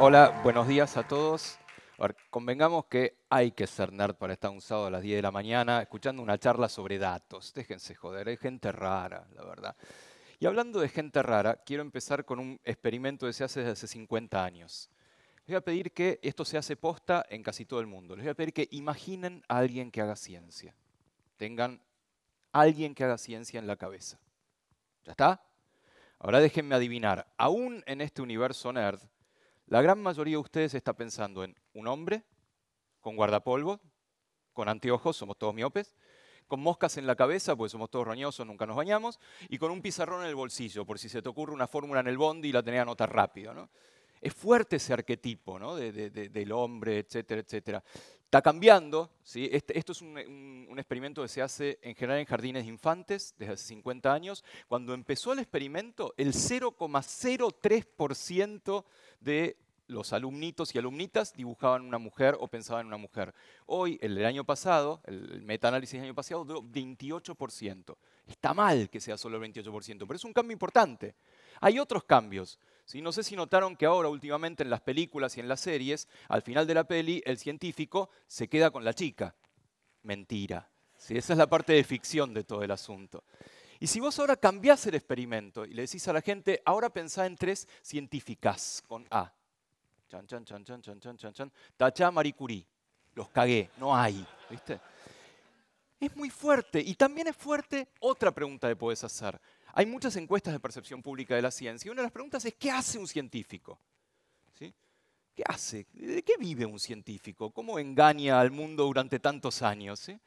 Hola, buenos días a todos. A convengamos que hay que ser nerd para estar un sábado a las 10 de la mañana escuchando una charla sobre datos. Déjense joder, hay gente rara, la verdad. Y hablando de gente rara, quiero empezar con un experimento que se hace desde hace 50 años. Les voy a pedir que esto se hace posta en casi todo el mundo. Les voy a pedir que imaginen a alguien que haga ciencia. Tengan a alguien que haga ciencia en la cabeza. ¿Ya está? Ahora déjenme adivinar. Aún en este universo nerd, la gran mayoría de ustedes está pensando en un hombre con guardapolvo, con anteojos, somos todos miopes, con moscas en la cabeza, pues somos todos roñosos, nunca nos bañamos, y con un pizarrón en el bolsillo, por si se te ocurre una fórmula en el bondi y la tenés a rápido. ¿no? Es fuerte ese arquetipo ¿no? del hombre, etcétera, etcétera. Está cambiando, este, esto es un, experimento que se hace en general en jardines de infantes desde hace 50 años. Cuando empezó el experimento, el 0,03% de los alumnitos y alumnitas dibujaban una mujer o pensaban en una mujer. Hoy, el año pasado, el metaanálisis del año pasado, dio 28%. Está mal que sea solo el 28%, pero es un cambio importante. Hay otros cambios. No sé si notaron que ahora últimamente en las películas y en las series, al final de la peli, el científico se queda con la chica. Mentira. Esa es la parte de ficción de todo el asunto. Y si vos ahora cambiás el experimento y le decís a la gente, ahora pensá en tres científicas con A. Chan, chan, chan, chan, chan, chan, chan, chan. Tachá, Marie Curie. Los cagué, no hay. Es muy fuerte. Y también es fuerte otra pregunta que podés hacer. Hay muchas encuestas de percepción pública de la ciencia y una de las preguntas es ¿qué hace un científico? ¿Qué hace? ¿De qué vive un científico? ¿Cómo engaña al mundo durante tantos años? Y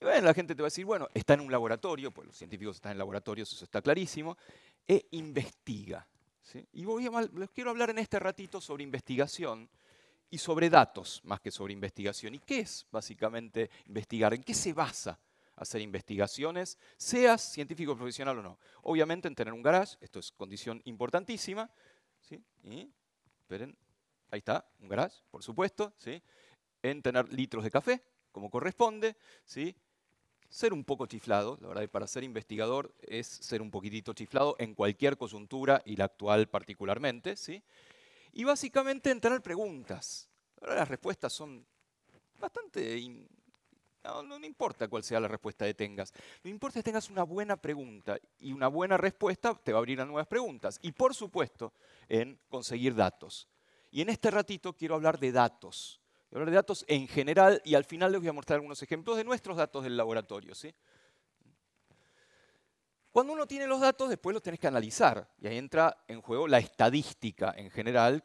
la gente te va a decir, bueno, está en un laboratorio, pues los científicos están en laboratorios, eso está clarísimo, e investiga. Y voy a, les quiero hablar en este ratito sobre investigación y sobre datos más que sobre investigación. ¿Y qué es básicamente investigar? ¿En qué se basa hacer investigaciones, seas científico profesional o no. Obviamente en tener un garage, esto es condición importantísima, ¿sí? y, esperen, ahí está, un garage, por supuesto, ¿sí? en tener litros de café, como corresponde, ¿sí? ser un poco chiflado, la verdad para ser investigador es ser un poquitito chiflado en cualquier coyuntura y la actual particularmente, ¿sí? Y básicamente en tener preguntas. Ahora las respuestas son bastante no, no, importa cuál sea la respuesta que tengas. Lo importa es que tengas una buena pregunta y una buena respuesta te va a abrir a nuevas preguntas. Y por supuesto, en conseguir datos. Y en este ratito quiero hablar de datos. Quiero hablar de datos en general y al final les voy a mostrar algunos ejemplos de nuestros datos del laboratorio. ¿sí? Cuando uno tiene los datos, después los tienes que analizar. Y ahí entra en juego la estadística en general,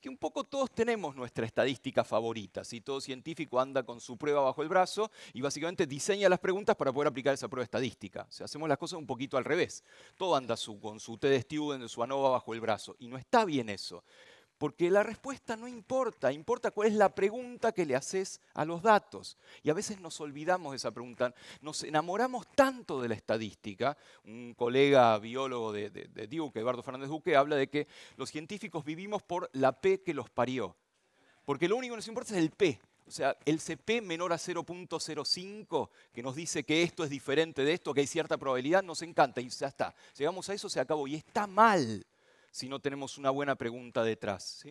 que un poco todos tenemos nuestra estadística favorita. Si Todo científico anda con su prueba bajo el brazo y básicamente diseña las preguntas para poder aplicar esa prueba estadística. O sea, hacemos las cosas un poquito al revés. Todo anda su, con su TED Student, su ANOVA bajo el brazo. Y no está bien eso. Porque la respuesta no importa, importa cuál es la pregunta que le haces a los datos. Y a veces nos olvidamos de esa pregunta. Nos enamoramos tanto de la estadística. Un colega biólogo de, de, Eduardo Fernández Duque, habla de que los científicos vivimos por la P que los parió. Porque lo único que nos importa es el P. O sea, el CP menor a 0.05, que nos dice que esto es diferente de esto, que hay cierta probabilidad, nos encanta y ya está. Llegamos a eso, se acabó. Y está mal si no tenemos una buena pregunta detrás.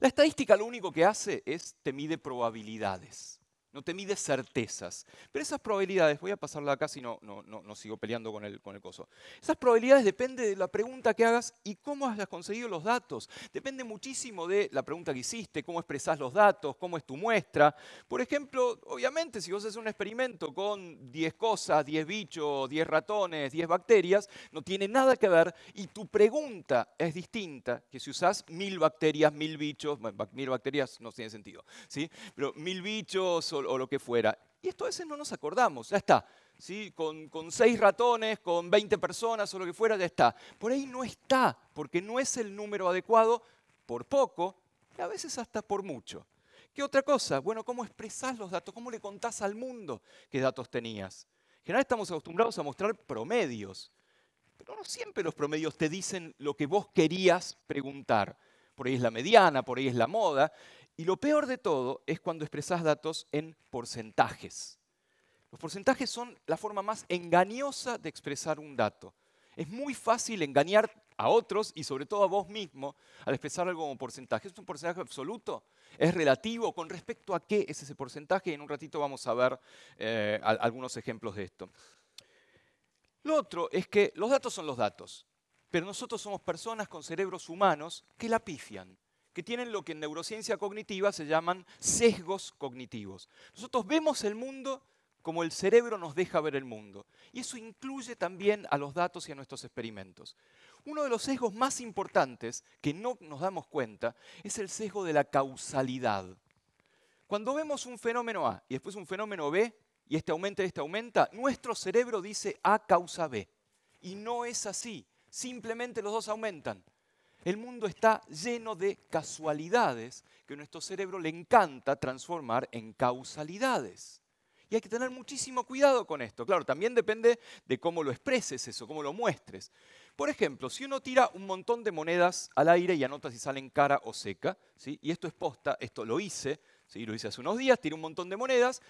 La estadística lo único que hace es te mide probabilidades no te mide certezas. Pero esas probabilidades, voy a pasarla acá si no, no, sigo peleando con el, con el coso. Esas probabilidades depende de la pregunta que hagas y cómo has conseguido los datos. Depende muchísimo de la pregunta que hiciste, cómo expresás los datos, cómo es tu muestra. Por ejemplo, obviamente, si vos haces un experimento con 10 cosas, 10 bichos, 10 ratones, 10 bacterias, no tiene nada que ver y tu pregunta es distinta que si usás mil bacterias, mil bichos, mil bacterias no tiene sentido, ¿sí? pero mil bichos o lo que fuera. Y esto a veces no nos acordamos, ya está. ¿Sí? Con, con, seis ratones, con 20 personas o lo que fuera, ya está. Por ahí no está, porque no es el número adecuado, por poco, y a veces hasta por mucho. ¿Qué otra cosa? Bueno, ¿cómo expresás los datos? ¿Cómo le contás al mundo qué datos tenías? En general estamos acostumbrados a mostrar promedios, pero no siempre los promedios te dicen lo que vos querías preguntar. Por ahí es la mediana, por ahí es la moda, y lo peor de todo es cuando expresás datos en porcentajes. Los porcentajes son la forma más engañosa de expresar un dato. Es muy fácil engañar a otros y sobre todo a vos mismo al expresar algo como porcentaje. ¿Es un porcentaje absoluto? ¿Es relativo? ¿Con respecto a qué es ese porcentaje? en un ratito vamos a ver eh, algunos ejemplos de esto. Lo otro es que los datos son los datos, pero nosotros somos personas con cerebros humanos que la pifian que tienen lo que en neurociencia cognitiva se llaman sesgos cognitivos. Nosotros vemos el mundo como el cerebro nos deja ver el mundo. Y eso incluye también a los datos y a nuestros experimentos. Uno de los sesgos más importantes que no nos damos cuenta es el sesgo de la causalidad. Cuando vemos un fenómeno A y después un fenómeno B, y este aumenta y este aumenta, nuestro cerebro dice A causa B. Y no es así. Simplemente los dos aumentan. El mundo está lleno de casualidades que nuestro cerebro le encanta transformar en causalidades. Y hay que tener muchísimo cuidado con esto. Claro, también depende de cómo lo expreses eso, cómo lo muestres. Por ejemplo, si uno tira un montón de monedas al aire y anota si salen cara o seca, ¿sí? y esto es posta, esto lo hice, ¿sí? lo hice hace unos días, tiré un montón de monedas,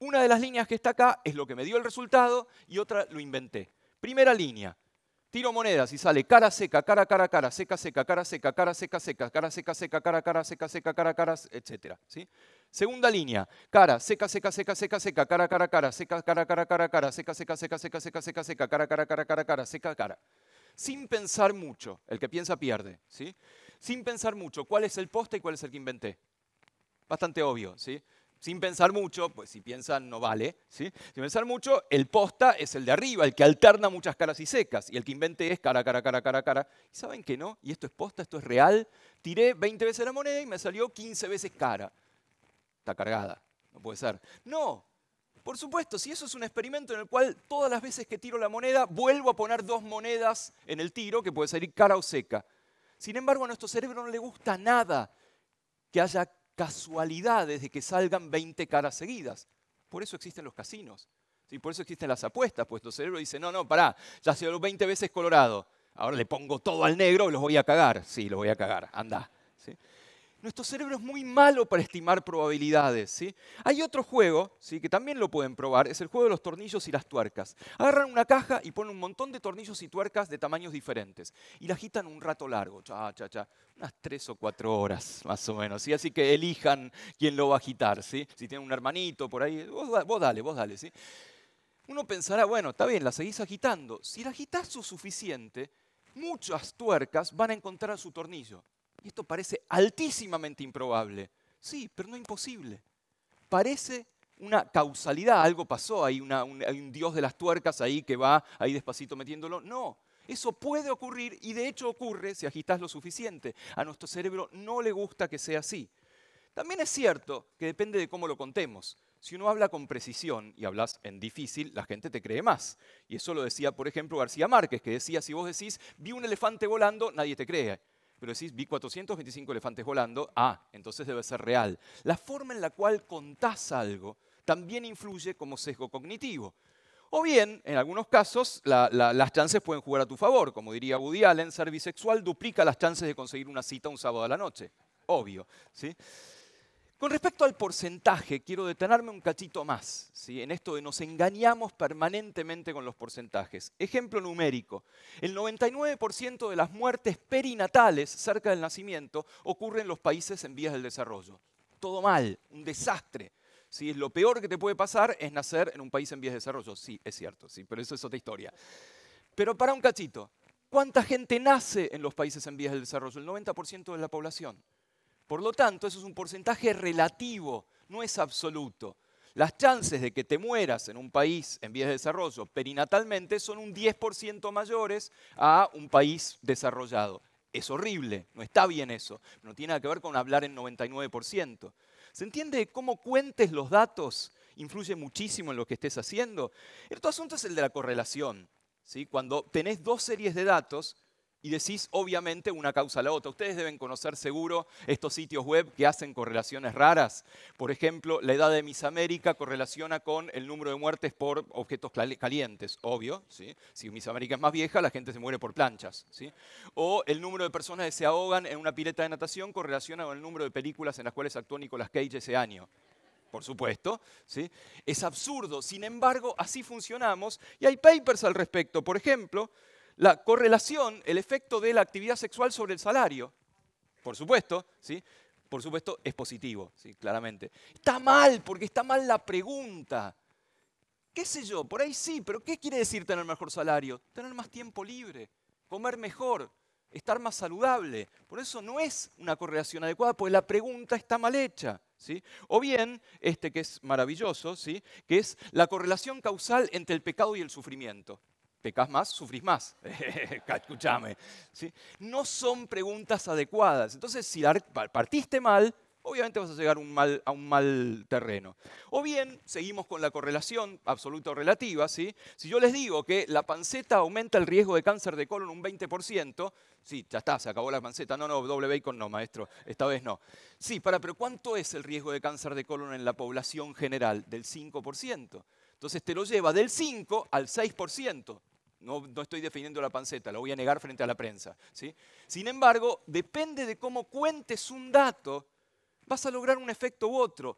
una de las líneas que está acá es lo que me dio el resultado y otra lo inventé. Primera línea, Tiro monedas y sale cara seca, cara, cara, cara, seca, seca, cara seca, cara seca, seca, cara seca, seca, cara, cara, seca, seca, cara, cara, etc. ¿sí? Segunda línea, cara, seca, seca, seca, seca, seca, cara, cara, cara, seca, cara, cara, cara, cara, seca, seca, seca, seca, seca, seca, seca, cara, cara, cara, cara, cara, seca, cara. Sin pensar mucho, el que piensa pierde, ¿sí? Sin pensar mucho, ¿cuál es el poste y cuál es el que inventé? Bastante obvio, ¿sí? sin pensar mucho, pues si piensan no vale, sin pensar mucho, el posta es el de arriba, el que alterna muchas caras y secas, y el que invente es cara, cara, cara, cara, cara. ¿Y saben que no? Y esto es posta, esto es real. Tiré 20 veces la moneda y me salió 15 veces cara. Está cargada, no puede ser. No, por supuesto, si eso es un experimento en el cual todas las veces que tiro la moneda vuelvo a poner dos monedas en el tiro, que puede salir cara o seca. Sin embargo, a nuestro cerebro no le gusta nada que haya casualidades de que salgan 20 caras seguidas. Por eso existen los casinos. por eso existen las apuestas, pues tu cerebro dice, no, no, pará, ya se 20 veces colorado, ahora le pongo todo al negro y los voy a cagar. Sí, los voy a cagar, anda. ¿Sí? Nuestro cerebro es muy malo para estimar probabilidades. ¿sí? Hay otro juego ¿sí? que también lo pueden probar, es el juego de los tornillos y las tuercas. Agarran una caja y ponen un montón de tornillos y tuercas de tamaños diferentes y la agitan un rato largo, cha, cha, cha, unas tres o cuatro horas más o menos. ¿sí? Así que elijan quién lo va a agitar. ¿sí? Si tienen un hermanito por ahí, vos, dale, vos dale. ¿sí? Uno pensará, bueno, está bien, la seguís agitando. Si la agitas lo suficiente, muchas tuercas van a encontrar su tornillo. Y esto parece altísimamente improbable. Sí, pero no imposible. Parece una causalidad, algo pasó, hay, un, dios de las tuercas ahí que va ahí despacito metiéndolo. No, eso puede ocurrir y de hecho ocurre si agitas lo suficiente. A nuestro cerebro no le gusta que sea así. También es cierto que depende de cómo lo contemos. Si uno habla con precisión y hablas en difícil, la gente te cree más. Y eso lo decía, por ejemplo, García Márquez, que decía, si vos decís, vi un elefante volando, nadie te cree pero decís, vi 425 elefantes volando, ah, entonces debe ser real. La forma en la cual contás algo también influye como sesgo cognitivo. O bien, en algunos casos, las chances pueden jugar a tu favor. Como diría Woody Allen, ser bisexual duplica las chances de conseguir una cita un sábado a la noche. Obvio. ¿sí? Con respecto al porcentaje, quiero detenerme un cachito más ¿sí? en esto de nos engañamos permanentemente con los porcentajes. Ejemplo numérico, el 99% de las muertes perinatales cerca del nacimiento ocurren en los países en vías del desarrollo. Todo mal, un desastre. ¿sí? Lo peor que te puede pasar es nacer en un país en vías de desarrollo. Sí, es cierto, sí, pero eso es otra historia. Pero para un cachito, ¿cuánta gente nace en los países en vías del desarrollo? El 90% de la población. Por lo tanto, eso es un porcentaje relativo, no es absoluto. Las chances de que te mueras en un país en vías de desarrollo perinatalmente son un 10% mayores a un país desarrollado. Es horrible, no está bien eso. No tiene nada que ver con hablar en 99%. ¿Se entiende cómo cuentes los datos? Influye muchísimo en lo que estés haciendo. El otro asunto es el de la correlación. ¿sí? Cuando tenés dos series de datos, y decís obviamente una causa a la otra. Ustedes deben conocer seguro estos sitios web que hacen correlaciones raras. Por ejemplo, la edad de Miss América correlaciona con el número de muertes por objetos calientes, obvio. ¿sí? Si Miss América es más vieja, la gente se muere por planchas. ¿sí? O el número de personas que se ahogan en una pileta de natación correlaciona con el número de películas en las cuales actuó Nicolas Cage ese año por supuesto, ¿sí? es absurdo. Sin embargo, así funcionamos y hay papers al respecto. Por ejemplo, la correlación, el efecto de la actividad sexual sobre el salario. Por supuesto, ¿sí? Por supuesto es positivo, ¿sí? claramente. Está mal, porque está mal la pregunta. ¿Qué sé yo? Por ahí sí, pero ¿qué quiere decir tener mejor salario? Tener más tiempo libre, comer mejor, estar más saludable. Por eso no es una correlación adecuada, porque la pregunta está mal hecha. ¿sí? O bien, este que es maravilloso, ¿sí? que es la correlación causal entre el pecado y el sufrimiento pecas más, sufrís más. Escúchame. No son preguntas adecuadas. Entonces, si partiste mal, obviamente vas a llegar a un mal terreno. O bien, seguimos con la correlación absoluta o relativa. ¿sí? Si yo les digo que la panceta aumenta el riesgo de cáncer de colon un 20%, sí, ya está, se acabó la panceta. No, no, doble bacon no, maestro, esta vez no. Sí, para, pero ¿cuánto es el riesgo de cáncer de colon en la población general? Del 5%. Entonces te lo lleva del 5 al 6%. No, estoy defendiendo la panceta, lo voy a negar frente a la prensa. ¿sí? Sin embargo, depende de cómo cuentes un dato, vas a lograr un efecto u otro.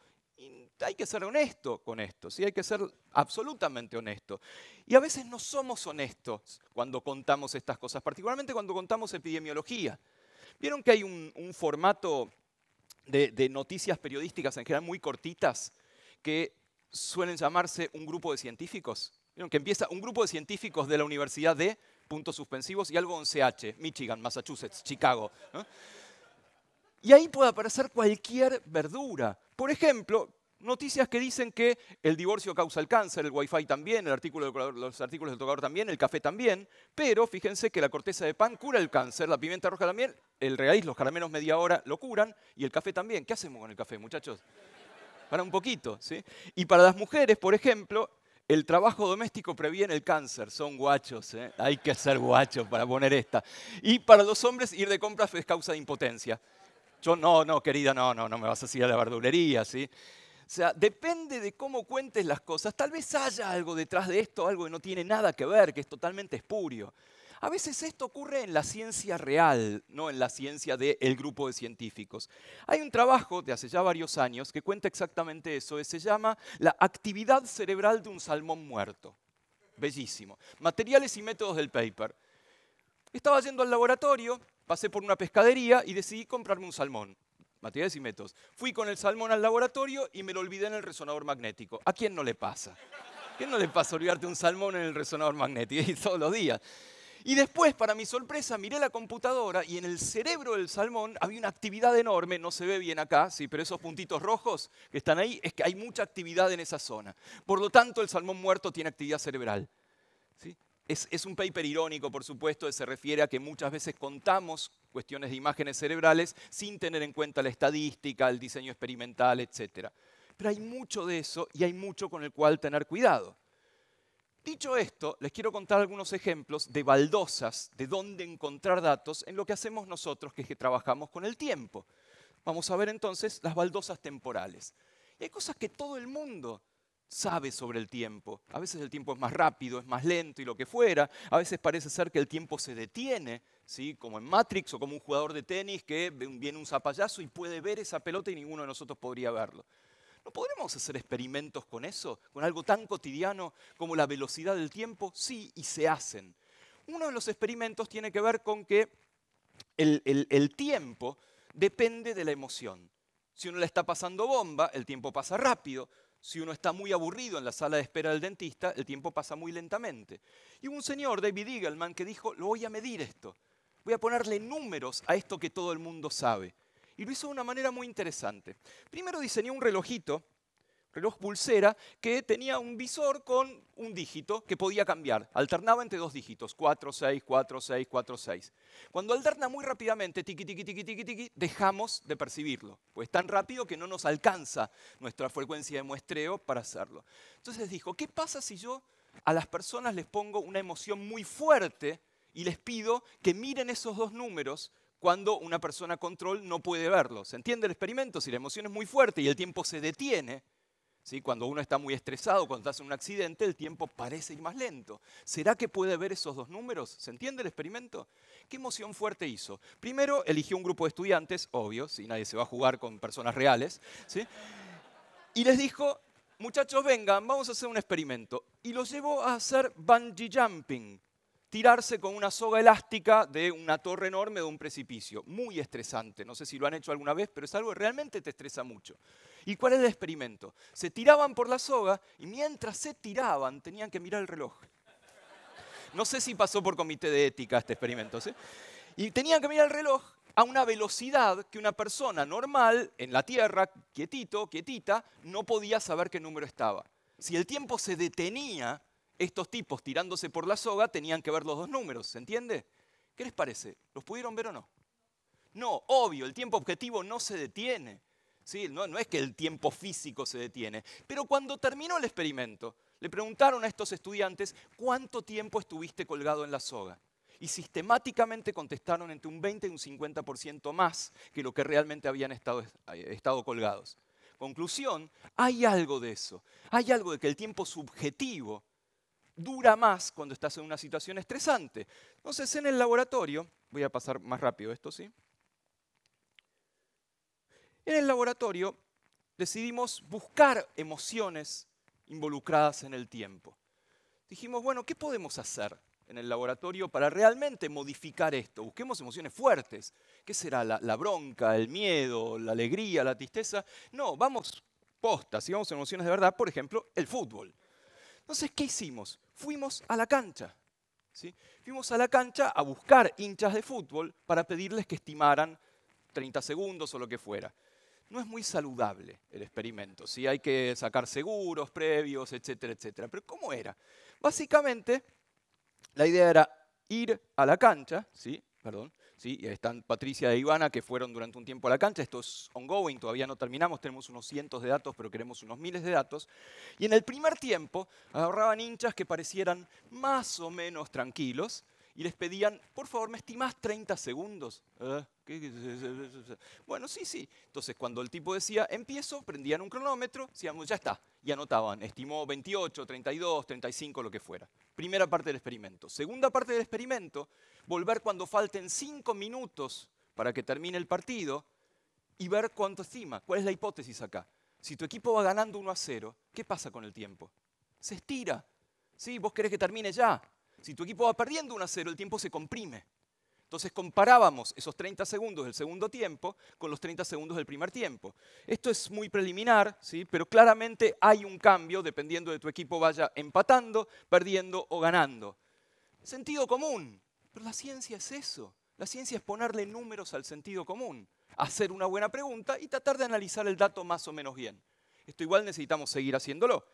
hay que ser honesto con esto, ¿sí? hay que ser absolutamente honesto. Y a veces no somos honestos cuando contamos estas cosas, particularmente cuando contamos epidemiología. Vieron que hay un, formato de noticias periodísticas en general muy cortitas que suelen llamarse un grupo de científicos que empieza un grupo de científicos de la Universidad de puntos suspensivos y algo 11H, Michigan, Massachusetts, Chicago. Y ahí puede aparecer cualquier verdura. Por ejemplo, noticias que dicen que el divorcio causa el cáncer, el wifi también, el artículo los artículos del tocador también, el café también, pero fíjense que la corteza de pan cura el cáncer, la pimienta roja también, el regaliz, los caramelos media hora lo curan y el café también. ¿Qué hacemos con el café, muchachos? Para un poquito, ¿sí? Y para las mujeres, por ejemplo, el trabajo doméstico previene el cáncer. Son guachos, ¿eh? hay que ser guachos para poner esta. Y para los hombres, ir de compras es causa de impotencia. Yo, no, no, querida, no, no, no me vas a ir a la verdulería, ¿sí? O sea, depende de cómo cuentes las cosas. Tal vez haya algo detrás de esto, algo que no tiene nada que ver, que es totalmente espurio. A veces esto ocurre en la ciencia real, no en la ciencia del grupo de científicos. Hay un trabajo de hace ya varios años que cuenta exactamente eso, eh, se llama La actividad cerebral de un salmón muerto. Bellísimo. Materiales y métodos del paper. Estaba yendo al laboratorio, pasé por una pescadería y decidí comprarme un salmón. Materiales y métodos. Fui con el salmón al laboratorio y me lo olvidé en el resonador magnético. ¿A quién no le pasa? ¿A quién no le pasa olvidarte un salmón en el resonador magnético? Y todos los días. Y después, para mi sorpresa, miré la computadora y en el cerebro del salmón había una actividad enorme, no se ve bien acá, sí, pero esos puntitos rojos que están ahí, es que hay mucha actividad en esa zona. Por lo tanto, el salmón muerto tiene actividad cerebral. ¿sí? Es, un paper irónico, por supuesto, que se refiere a que muchas veces contamos cuestiones de imágenes cerebrales sin tener en cuenta la estadística, el diseño experimental, etc. Pero hay mucho de eso y hay mucho con el cual tener cuidado. Dicho esto, les quiero contar algunos ejemplos de baldosas, de dónde encontrar datos en lo que hacemos nosotros, que es que trabajamos con el tiempo. Vamos a ver entonces las baldosas temporales. hay cosas que todo el mundo sabe sobre el tiempo. A veces el tiempo es más rápido, es más lento y lo que fuera. A veces parece ser que el tiempo se detiene, ¿sí? como en Matrix o como un jugador de tenis que viene un zapallazo y puede ver esa pelota y ninguno de nosotros podría verlo. ¿No podremos hacer experimentos con eso? ¿Con algo tan cotidiano como la velocidad del tiempo? Sí, y se hacen. Uno de los experimentos tiene que ver con que el, tiempo depende de la emoción. Si uno la está pasando bomba, el tiempo pasa rápido. Si uno está muy aburrido en la sala de espera del dentista, el tiempo pasa muy lentamente. Y un señor, David Eagleman, que dijo, lo voy a medir esto. Voy a ponerle números a esto que todo el mundo sabe y lo hizo de una manera muy interesante. Primero diseñó un relojito, reloj pulsera, que tenía un visor con un dígito que podía cambiar. Alternaba entre dos dígitos, 4, 6, 4, 6, 4, 6. Cuando alterna muy rápidamente, tiqui, tiqui, tiqui, tiqui, tiqui, dejamos de percibirlo, pues tan rápido que no nos alcanza nuestra frecuencia de muestreo para hacerlo. Entonces dijo, ¿qué pasa si yo a las personas les pongo una emoción muy fuerte y les pido que miren esos dos números cuando una persona control no puede verlo. ¿Se entiende el experimento? Si la emoción es muy fuerte y el tiempo se detiene, ¿sí? cuando uno está muy estresado, cuando estás en un accidente, el tiempo parece ir más lento. ¿Será que puede ver esos dos números? ¿Se entiende el experimento? ¿Qué emoción fuerte hizo? Primero eligió un grupo de estudiantes, obvio, si nadie se va a jugar con personas reales, ¿sí? y les dijo, muchachos, vengan, vamos a hacer un experimento. Y los llevó a hacer bungee jumping tirarse con una soga elástica de una torre enorme de un precipicio. Muy estresante, no sé si lo han hecho alguna vez, pero es algo que realmente te estresa mucho. ¿Y cuál es el experimento? Se tiraban por la soga y mientras se tiraban tenían que mirar el reloj. No sé si pasó por comité de ética este experimento. ¿sí? Y tenían que mirar el reloj a una velocidad que una persona normal en la Tierra, quietito, quietita, no podía saber qué número estaba. Si el tiempo se detenía estos tipos tirándose por la soga tenían que ver los dos números, ¿se entiende? ¿Qué les parece? ¿Los pudieron ver o no? No, obvio, el tiempo objetivo no se detiene. ¿sí? No, es que el tiempo físico se detiene. Pero cuando terminó el experimento, le preguntaron a estos estudiantes cuánto tiempo estuviste colgado en la soga. Y sistemáticamente contestaron entre un 20 y un 50% más que lo que realmente habían eh, estado colgados. Conclusión, hay algo de eso. Hay algo de que el tiempo subjetivo dura más cuando estás en una situación estresante. Entonces, en el laboratorio, voy a pasar más rápido esto, ¿sí? En el laboratorio decidimos buscar emociones involucradas en el tiempo. Dijimos, bueno, ¿qué podemos hacer en el laboratorio para realmente modificar esto? Busquemos emociones fuertes. ¿Qué será? La, bronca, el miedo, la alegría, la tristeza. No, vamos postas, si vamos a emociones de verdad, por ejemplo, el fútbol. Entonces, ¿qué hicimos? fuimos a la cancha. ¿sí? Fuimos a la cancha a buscar hinchas de fútbol para pedirles que estimaran 30 segundos o lo que fuera. No es muy saludable el experimento, ¿sí? hay que sacar seguros previos, etcétera, etcétera. Pero ¿cómo era? Básicamente, la idea era ir a la cancha, ¿sí? Perdón, ¿sí? Están Patricia e Ivana, que fueron durante un tiempo a la cancha. Esto es ongoing, todavía no terminamos. Tenemos unos cientos de datos, pero queremos unos miles de datos. Y en el primer tiempo ahorraban hinchas que parecieran más o menos tranquilos, y les pedían, por favor, me estimás 30 segundos. ¿Eh? Bueno, sí, sí. Entonces, cuando el tipo decía, empiezo, prendían un cronómetro, decíamos, ya está. Y anotaban, estimó 28, 32, 35, lo que fuera. Primera parte del experimento. Segunda parte del experimento, volver cuando falten 5 minutos para que termine el partido y ver cuánto estima. ¿Cuál es la hipótesis acá? Si tu equipo va ganando 1 a 0, ¿qué pasa con el tiempo? Se estira. Sí, vos querés que termine ya. Si tu equipo va perdiendo 1 a 0, el tiempo se comprime. Entonces comparábamos esos 30 segundos del segundo tiempo con los 30 segundos del primer tiempo. Esto es muy preliminar, ¿sí? pero claramente hay un cambio dependiendo de tu equipo vaya empatando, perdiendo o ganando. Sentido común, pero la ciencia es eso. La ciencia es ponerle números al sentido común, hacer una buena pregunta y tratar de analizar el dato más o menos bien. Esto igual necesitamos seguir haciéndolo.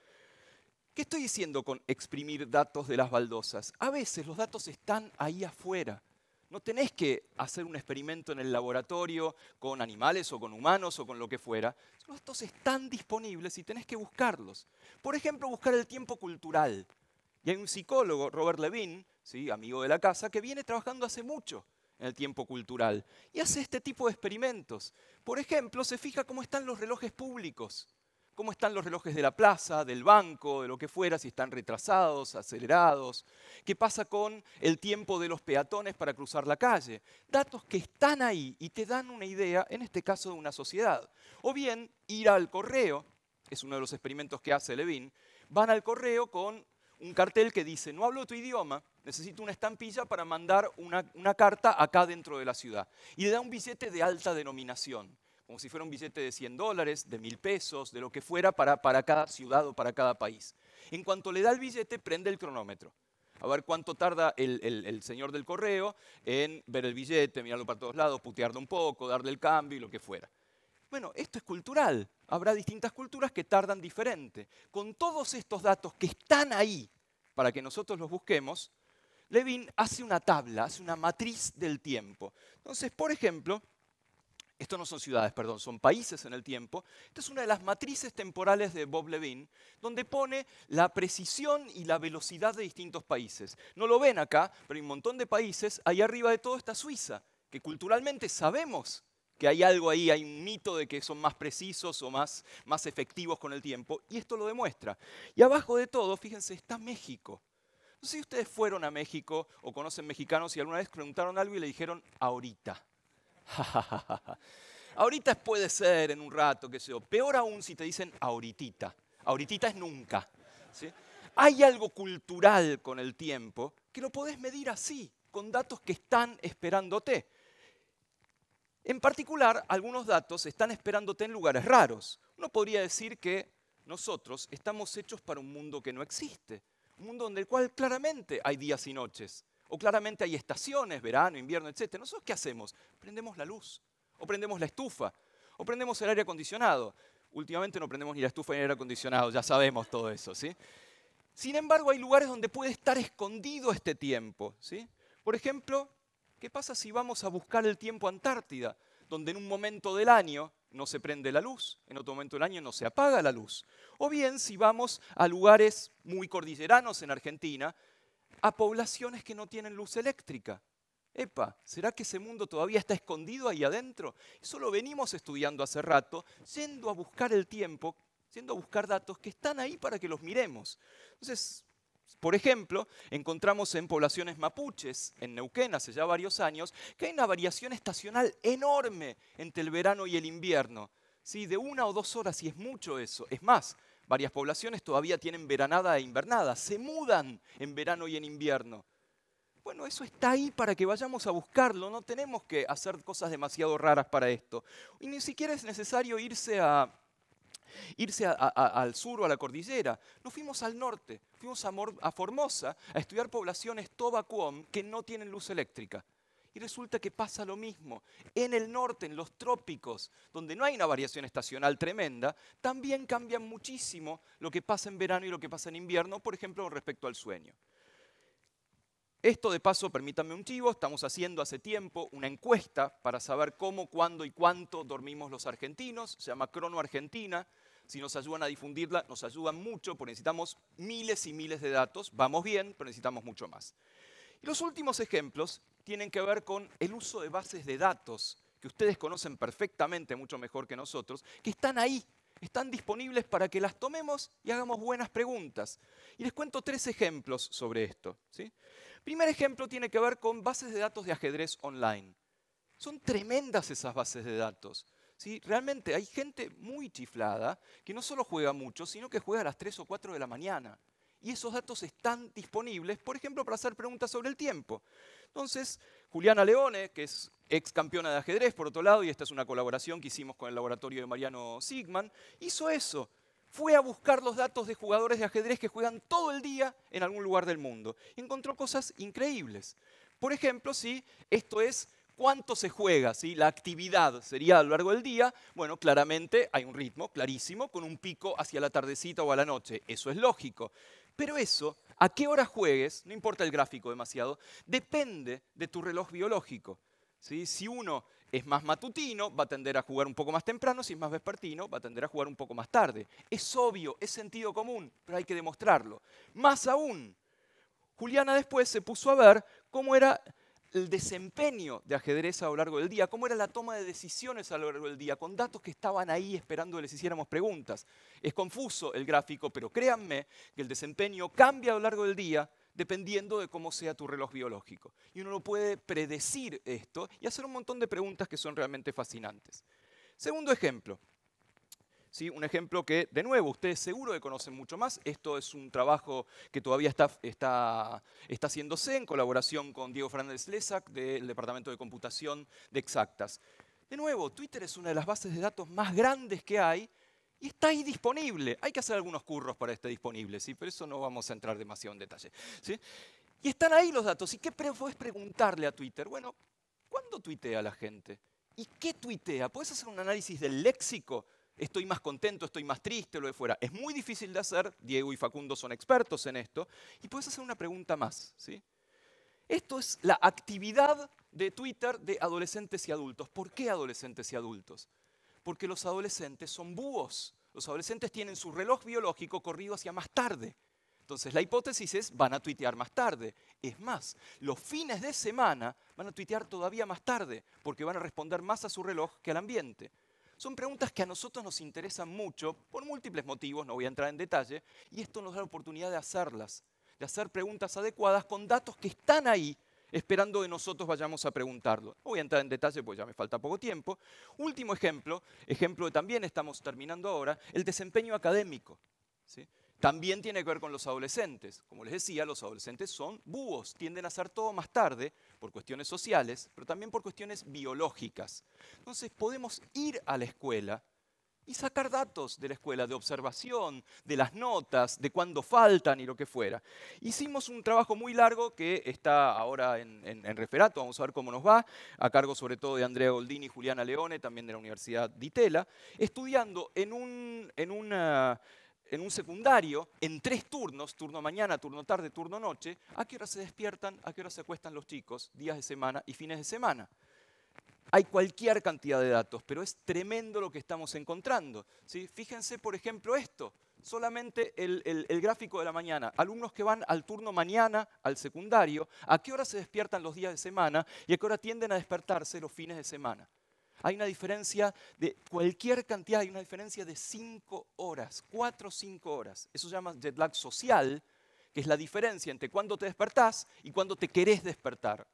¿Qué estoy diciendo con exprimir datos de las baldosas? A veces los datos están ahí afuera. No tenés que hacer un experimento en el laboratorio con animales o con humanos o con lo que fuera. Los datos están disponibles y tenés que buscarlos. Por ejemplo, buscar el tiempo cultural. Y hay un psicólogo, Robert Levine, ¿sí? amigo de la casa, que viene trabajando hace mucho en el tiempo cultural y hace este tipo de experimentos. Por ejemplo, se fija cómo están los relojes públicos cómo están los relojes de la plaza, del banco, de lo que fuera, si están retrasados, acelerados, qué pasa con el tiempo de los peatones para cruzar la calle. Datos que están ahí y te dan una idea, en este caso, de una sociedad. O bien ir al correo, es uno de los experimentos que hace Levin, van al correo con un cartel que dice, no hablo tu idioma, necesito una estampilla para mandar una, una, carta acá dentro de la ciudad. Y le da un billete de alta denominación como si fuera un billete de 100 dólares, de mil pesos, de lo que fuera para, para cada ciudad o para cada país. En cuanto le da el billete, prende el cronómetro a ver cuánto tarda el, señor del correo en ver el billete, mirarlo para todos lados, putearlo un poco, darle el cambio y lo que fuera. Bueno, esto es cultural. Habrá distintas culturas que tardan diferente. Con todos estos datos que están ahí para que nosotros los busquemos, Levin hace una tabla, hace una matriz del tiempo. Entonces, por ejemplo, esto no son ciudades, perdón, son países en el tiempo. Esta es una de las matrices temporales de Bob Levine, donde pone la precisión y la velocidad de distintos países. No lo ven acá, pero hay un montón de países. Ahí arriba de todo está Suiza, que culturalmente sabemos que hay algo ahí, hay un mito de que son más precisos o más, más efectivos con el tiempo, y esto lo demuestra. Y abajo de todo, fíjense, está México. No sé si ustedes fueron a México o conocen mexicanos y alguna vez preguntaron algo y le dijeron ahorita. ahorita puede ser en un rato, que sé yo. Peor aún si te dicen ahoritita. Ahoritita es nunca. Hay algo cultural con el tiempo que lo podés medir así, con datos que están esperándote. En particular, algunos datos están esperándote en lugares raros. Uno podría decir que nosotros estamos hechos para un mundo que no existe, un mundo en el cual claramente hay días y noches, o claramente hay estaciones, verano, invierno, etc. Nosotros qué hacemos? Prendemos la luz, o prendemos la estufa, o prendemos el aire acondicionado. Últimamente no prendemos ni la estufa ni el aire acondicionado, ya sabemos todo eso, ¿sí? Sin embargo, hay lugares donde puede estar escondido este tiempo, ¿sí? Por ejemplo, ¿qué pasa si vamos a buscar el tiempo Antártida, donde en un momento del año no se prende la luz, en otro momento del año no se apaga la luz? O bien si vamos a lugares muy cordilleranos en Argentina, a poblaciones que no tienen luz eléctrica. Epa, ¿será que ese mundo todavía está escondido ahí adentro? Eso lo venimos estudiando hace rato, yendo a buscar el tiempo, yendo a buscar datos que están ahí para que los miremos. Entonces, por ejemplo, encontramos en poblaciones mapuches, en Neuquén, hace ya varios años, que hay una variación estacional enorme entre el verano y el invierno. ¿Sí? De una o dos horas, y es mucho eso. Es más, Varias poblaciones todavía tienen veranada e invernada, se mudan en verano y en invierno. Bueno, eso está ahí para que vayamos a buscarlo, no tenemos que hacer cosas demasiado raras para esto. Y ni siquiera es necesario irse a irse al sur o a la cordillera. Nos fuimos al norte, fuimos a, Formosa a estudiar poblaciones Tobacuom que no tienen luz eléctrica. Y resulta que pasa lo mismo. En el norte, en los trópicos, donde no hay una variación estacional tremenda, también cambian muchísimo lo que pasa en verano y lo que pasa en invierno, por ejemplo, respecto al sueño. Esto de paso, permítanme un chivo, estamos haciendo hace tiempo una encuesta para saber cómo, cuándo y cuánto dormimos los argentinos, se llama Crono Argentina, si nos ayudan a difundirla, nos ayudan mucho, porque necesitamos miles y miles de datos, vamos bien, pero necesitamos mucho más. Y los últimos ejemplos tienen que ver con el uso de bases de datos, que ustedes conocen perfectamente, mucho mejor que nosotros, que están ahí, están disponibles para que las tomemos y hagamos buenas preguntas. Y les cuento tres ejemplos sobre esto. ¿sí? Primer ejemplo tiene que ver con bases de datos de ajedrez online. Son tremendas esas bases de datos. ¿Sí? Realmente hay gente muy chiflada que no solo juega mucho, sino que juega a las 3 o 4 de la mañana y esos datos están disponibles, por ejemplo, para hacer preguntas sobre el tiempo. Entonces, Juliana Leone, que es ex campeona de ajedrez, por otro lado, y esta es una colaboración que hicimos con el laboratorio de Mariano Sigman, hizo eso. Fue a buscar los datos de jugadores de ajedrez que juegan todo el día en algún lugar del mundo. encontró cosas increíbles. Por ejemplo, si esto es cuánto se juega, ¿sí? la actividad sería a lo largo del día, bueno, claramente hay un ritmo clarísimo con un pico hacia la tardecita o a la noche. Eso es lógico. Pero eso, a qué hora juegues, no importa el gráfico demasiado, depende de tu reloj biológico. ¿sí? Si uno es más matutino, va a tender a jugar un poco más temprano, si es más vespertino, va a tender a jugar un poco más tarde. Es obvio, es sentido común, pero hay que demostrarlo. Más aún, Juliana después se puso a ver cómo era el desempeño de ajedrez a lo largo del día, cómo era la toma de decisiones a lo largo del día, con datos que estaban ahí esperando que les hiciéramos preguntas. Es confuso el gráfico, pero créanme que el desempeño cambia a lo largo del día dependiendo de cómo sea tu reloj biológico. Y uno lo puede predecir esto y hacer un montón de preguntas que son realmente fascinantes. Segundo ejemplo, ¿sí? Un ejemplo que, de nuevo, ustedes seguro que conocen mucho más. Esto es un trabajo que todavía está, está, está haciéndose en colaboración con Diego Fernández Lesac del Departamento de Computación de Exactas. De nuevo, Twitter es una de las bases de datos más grandes que hay y está ahí disponible. Hay que hacer algunos curros para estar disponible, ¿sí? pero eso no vamos a entrar demasiado en detalle. ¿sí? Y están ahí los datos. ¿Y qué puedes preguntarle a Twitter? Bueno, ¿cuándo tuitea la gente? ¿Y qué tuitea? ¿Puedes hacer un análisis del léxico? estoy más contento, estoy más triste, lo de fuera. Es muy difícil de hacer, Diego y Facundo son expertos en esto, y puedes hacer una pregunta más. ¿sí? Esto es la actividad de Twitter de adolescentes y adultos. ¿Por qué adolescentes y adultos? Porque los adolescentes son búhos. Los adolescentes tienen su reloj biológico corrido hacia más tarde. Entonces la hipótesis es, van a tuitear más tarde. Es más, los fines de semana van a tuitear todavía más tarde, porque van a responder más a su reloj que al ambiente. Son preguntas que a nosotros nos interesan mucho por múltiples motivos, no voy a entrar en detalle, y esto nos da la oportunidad de hacerlas, de hacer preguntas adecuadas con datos que están ahí esperando que nosotros vayamos a preguntarlo. No voy a entrar en detalle porque ya me falta poco tiempo. Último ejemplo, ejemplo que también estamos terminando ahora, el desempeño académico. ¿sí? También tiene que ver con los adolescentes. Como les decía, los adolescentes son búhos, tienden a hacer todo más tarde por cuestiones sociales, pero también por cuestiones biológicas. Entonces podemos ir a la escuela y sacar datos de la escuela, de observación, de las notas, de cuándo faltan y lo que fuera. Hicimos un trabajo muy largo que está ahora en, referato, vamos a ver cómo nos va, a cargo sobre todo de Andrea Goldini y Juliana Leone, también de la Universidad de Itela, estudiando en un... En una, en un secundario, en tres turnos, turno mañana, turno tarde, turno noche, a qué hora se despiertan, a qué hora se acuestan los chicos, días de semana y fines de semana. Hay cualquier cantidad de datos, pero es tremendo lo que estamos encontrando. ¿sí? Fíjense, por ejemplo, esto, solamente el, el, gráfico de la mañana. Alumnos que van al turno mañana, al secundario, a qué hora se despiertan los días de semana y a qué hora tienden a despertarse los fines de semana. Hay una diferencia de cualquier cantidad, hay una diferencia de cinco horas, cuatro o cinco horas. Eso se llama jet lag social, que es la diferencia entre cuando te despertás y cuando te querés despertar.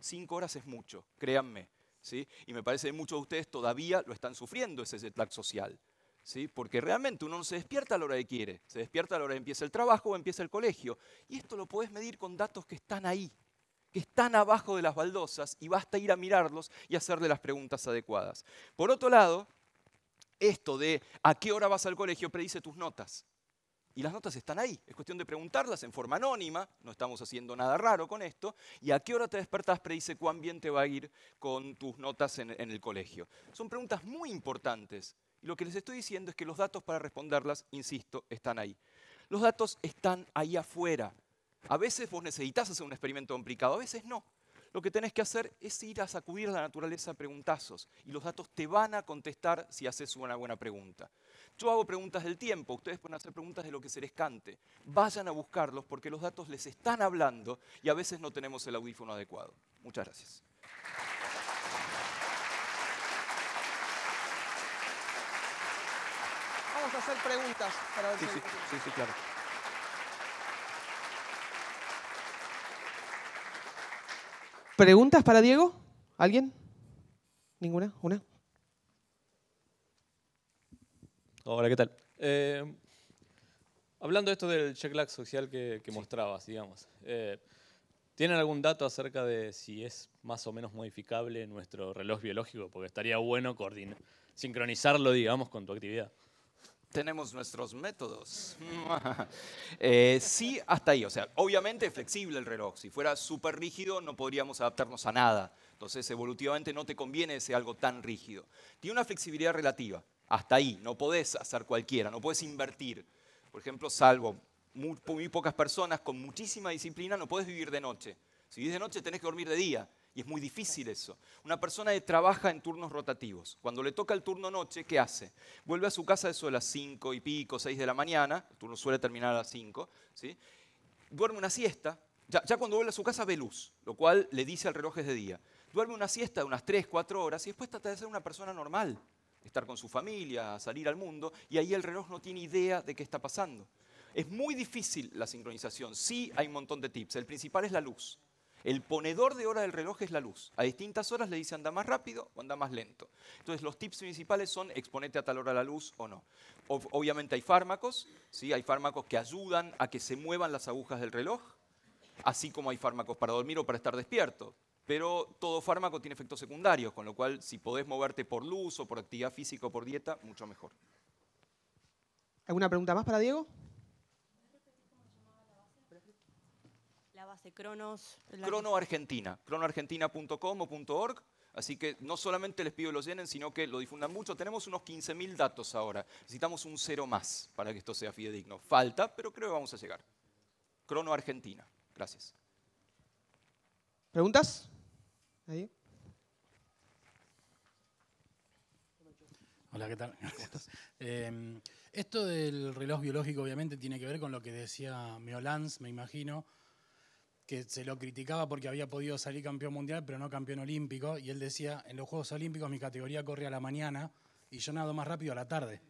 Cinco horas es mucho, créanme. ¿sí? Y me parece que muchos de ustedes todavía lo están sufriendo ese jet lag social. ¿sí? Porque realmente uno no se despierta a la hora que quiere, se despierta a la hora que empieza el trabajo o empieza el colegio. Y esto lo puedes medir con datos que están ahí que están abajo de las baldosas y basta ir a mirarlos y hacerle las preguntas adecuadas. Por otro lado, esto de a qué hora vas al colegio predice tus notas. Y las notas están ahí, es cuestión de preguntarlas en forma anónima, no estamos haciendo nada raro con esto, y a qué hora te despertás predice cuán bien te va a ir con tus notas en, en el colegio. Son preguntas muy importantes, y lo que les estoy diciendo es que los datos para responderlas, insisto, están ahí. Los datos están ahí afuera, a veces vos necesitas hacer un experimento complicado, a veces no. Lo que tenés que hacer es ir a sacudir la naturaleza preguntazos y los datos te van a contestar si haces una buena pregunta. Yo hago preguntas del tiempo, ustedes pueden hacer preguntas de lo que se les cante. Vayan a buscarlos porque los datos les están hablando y a veces no tenemos el audífono adecuado. Muchas gracias. Vamos a hacer preguntas para ver si... sí, sí, claro. ¿Preguntas para Diego? ¿Alguien? ¿Ninguna? ¿Una? Hola, ¿qué tal? Eh, hablando de esto del check lag social que, mostrabas, digamos, eh, ¿tienen algún dato acerca de si es más o menos modificable nuestro reloj biológico? Porque estaría bueno sincronizarlo, digamos, con tu actividad tenemos nuestros métodos. Eh, sí, hasta ahí. O sea, obviamente es flexible el reloj. Si fuera súper rígido, no podríamos adaptarnos a nada. Entonces, evolutivamente no te conviene ese algo tan rígido. Tiene una flexibilidad relativa. Hasta ahí. No podés hacer cualquiera. No podés invertir. Por ejemplo, salvo muy, muy pocas personas con muchísima disciplina, no podés vivir de noche. Si vivís de noche, tenés que dormir de día. Y es muy difícil eso. Una persona que trabaja en turnos rotativos. Cuando le toca el turno noche, ¿qué hace? Vuelve a su casa eso de las 5 y pico, 6 de la mañana. El turno suele terminar a las 5. ¿sí? Duerme una siesta. Ya, cuando vuelve a su casa ve luz, lo cual le dice al reloj es de día. Duerme una siesta de unas 3, 4 horas y después trata de ser una persona normal. Estar con su familia, salir al mundo. Y ahí el reloj no tiene idea de qué está pasando. Es muy difícil la sincronización. Sí hay un montón de tips. El principal es la luz. El ponedor de hora del reloj es la luz. A distintas horas le dice anda más rápido o anda más lento. Entonces los tips principales son exponete a tal hora la luz o no. obviamente hay fármacos, ¿sí? hay fármacos que ayudan a que se muevan las agujas del reloj, así como hay fármacos para dormir o para estar despierto. Pero todo fármaco tiene efectos secundarios, con lo cual si podés moverte por luz o por actividad física o por dieta, mucho mejor. ¿Alguna pregunta más para Diego? Cronos. Crono Argentina, cronoargentina.com o Así que no solamente les pido que lo llenen, sino que lo difundan mucho. Tenemos unos 15.000 datos ahora. Necesitamos un cero más para que esto sea fidedigno. Falta, pero creo que vamos a llegar. Crono Argentina. Gracias. ¿Preguntas? ¿Ahí? Hola, ¿qué tal? Em, esto del reloj biológico obviamente tiene que ver con lo que decía Meolans, me imagino, que se lo criticaba porque había podido salir campeón mundial, pero no campeón olímpico, y él decía, en los Juegos Olímpicos mi categoría corre a la mañana y yo nado más rápido a la tarde.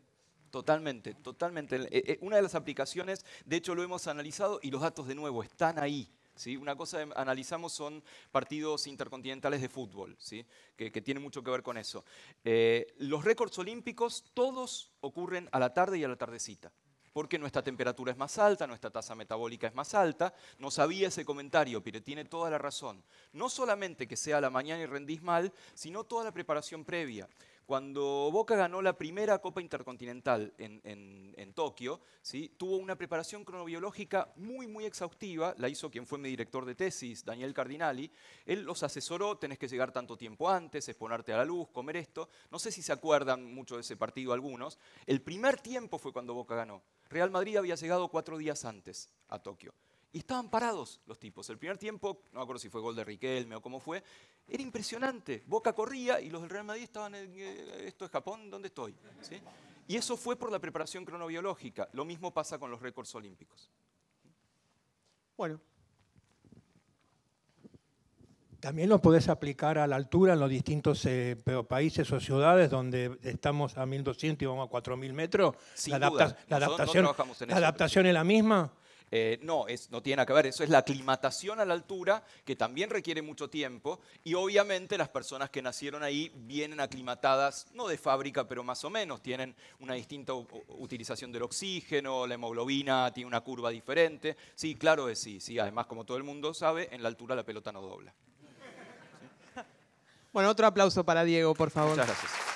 Totalmente, totalmente. Eh, eh, una de las aplicaciones, de hecho lo hemos analizado y los datos de nuevo están ahí. ¿Sí? Una cosa que em, analizamos son partidos intercontinentales de fútbol, ¿sí? que, que tiene mucho que ver con eso. Eh, los récords olímpicos, todos ocurren a la tarde y a la tardecita porque nuestra temperatura es más alta, nuestra tasa metabólica es más alta. No sabía ese comentario, pero tiene toda la razón. No solamente que sea la mañana y rendís mal, sino toda la preparación previa. Cuando Boca ganó la primera Copa Intercontinental en, Tokio, ¿sí? tuvo una preparación cronobiológica muy, muy exhaustiva, la hizo quien fue mi director de tesis, Daniel Cardinali. Él los asesoró, tenés que llegar tanto tiempo antes, exponerte a la luz, comer esto. No sé si se acuerdan mucho de ese partido algunos. El primer tiempo fue cuando Boca ganó. Real Madrid había llegado cuatro días antes a Tokio. Y estaban parados los tipos. El primer tiempo, no me acuerdo si fue gol de Riquelme o cómo fue, era impresionante. Boca corría y los del Real Madrid estaban en, eh, esto es Japón, ¿dónde estoy? Y eso fue por la preparación cronobiológica. Lo mismo pasa con los récords olímpicos. Bueno. También lo podés aplicar a la altura en los distintos eh, países o ciudades donde estamos a 1200 y vamos a 4000 metros. la, adaptación, la adaptación es la misma. Eh, no, es, no tiene que ver, eso es la aclimatación a la altura, que también requiere mucho tiempo, y obviamente las personas que nacieron ahí vienen aclimatadas, no de fábrica, pero más o menos, tienen una distinta utilización del oxígeno, la hemoglobina tiene una curva diferente. Sí, claro que sí, sí, además como todo el mundo sabe, en la altura la pelota no dobla. Bueno, otro aplauso para Diego, por favor. gracias.